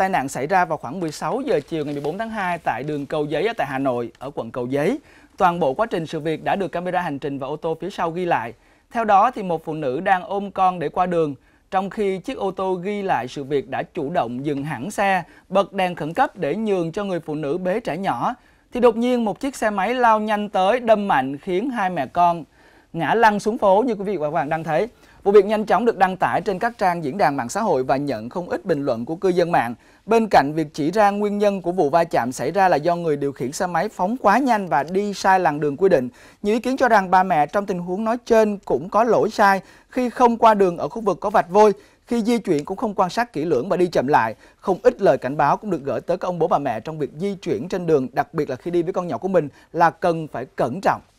Tai nạn xảy ra vào khoảng 16 giờ chiều ngày 14 tháng 2 tại đường Cầu Giấy ở tại Hà Nội, ở quận Cầu Giấy. Toàn bộ quá trình sự việc đã được camera hành trình và ô tô phía sau ghi lại. Theo đó, thì một phụ nữ đang ôm con để qua đường, trong khi chiếc ô tô ghi lại sự việc đã chủ động dừng hẳn xe, bật đèn khẩn cấp để nhường cho người phụ nữ bế trẻ nhỏ, thì đột nhiên một chiếc xe máy lao nhanh tới đâm mạnh khiến hai mẹ con ngã lăn xuống phố như quý vị và các bạn đang thấy. Vụ việc nhanh chóng được đăng tải trên các trang diễn đàn mạng xã hội và nhận không ít bình luận của cư dân mạng. Bên cạnh việc chỉ ra nguyên nhân của vụ va chạm xảy ra là do người điều khiển xe máy phóng quá nhanh và đi sai làn đường quy định, nhiều ý kiến cho rằng ba mẹ trong tình huống nói trên cũng có lỗi sai khi không qua đường ở khu vực có vạch vôi, khi di chuyển cũng không quan sát kỹ lưỡng và đi chậm lại. Không ít lời cảnh báo cũng được gửi tới các ông bố bà mẹ trong việc di chuyển trên đường, đặc biệt là khi đi với con nhỏ của mình là cần phải cẩn trọng.